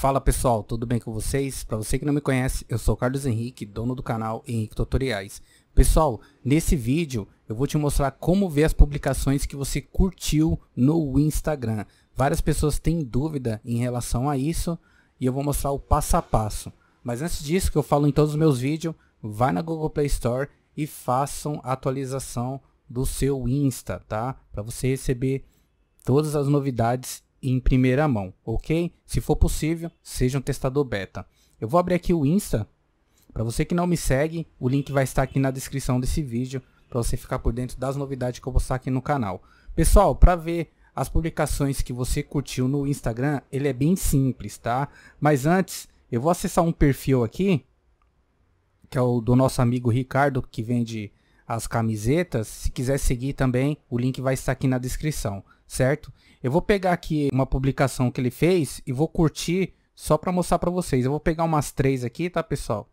Fala pessoal, tudo bem com vocês? Para você que não me conhece, eu sou Carlos Henrique, dono do canal Henrique Tutoriais. Pessoal, nesse vídeo eu vou te mostrar como ver as publicações que você curtiu no Instagram. Várias pessoas têm dúvida em relação a isso e eu vou mostrar o passo a passo. Mas antes disso, que eu falo em todos os meus vídeos, vai na Google Play Store e façam a atualização do seu Insta, tá? Para você receber todas as novidades em primeira mão, ok? Se for possível, seja um testador beta. Eu vou abrir aqui o Insta. Para você que não me segue, o link vai estar aqui na descrição desse vídeo para você ficar por dentro das novidades que eu vou estar aqui no canal. Pessoal, para ver as publicações que você curtiu no Instagram, ele é bem simples, tá? Mas antes, eu vou acessar um perfil aqui, que é o do nosso amigo Ricardo, que vende as camisetas. Se quiser seguir também, o link vai estar aqui na descrição certo? Eu vou pegar aqui uma publicação que ele fez e vou curtir só para mostrar para vocês. Eu vou pegar umas três aqui, tá, pessoal?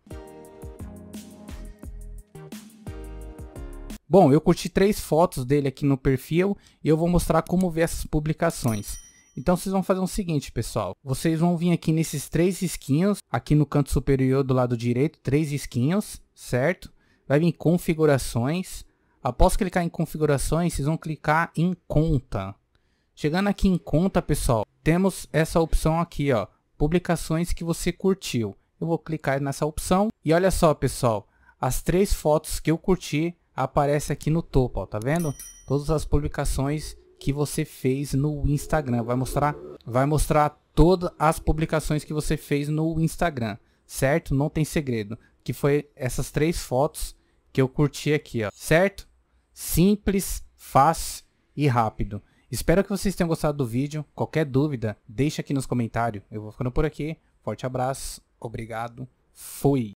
Bom, eu curti três fotos dele aqui no perfil e eu vou mostrar como ver essas publicações. Então vocês vão fazer o seguinte, pessoal. Vocês vão vir aqui nesses três esquinhos, aqui no canto superior do lado direito, três esquinhos, certo? Vai vir configurações. Após clicar em configurações, vocês vão clicar em conta. Chegando aqui em conta, pessoal, temos essa opção aqui, ó, publicações que você curtiu. Eu vou clicar nessa opção e olha só, pessoal, as três fotos que eu curti aparecem aqui no topo, ó, tá vendo? Todas as publicações que você fez no Instagram, vai mostrar, vai mostrar todas as publicações que você fez no Instagram, certo? Não tem segredo, que foi essas três fotos que eu curti aqui, ó, certo? Simples, fácil e rápido. Espero que vocês tenham gostado do vídeo. Qualquer dúvida, deixa aqui nos comentários. Eu vou ficando por aqui. Forte abraço, obrigado, fui!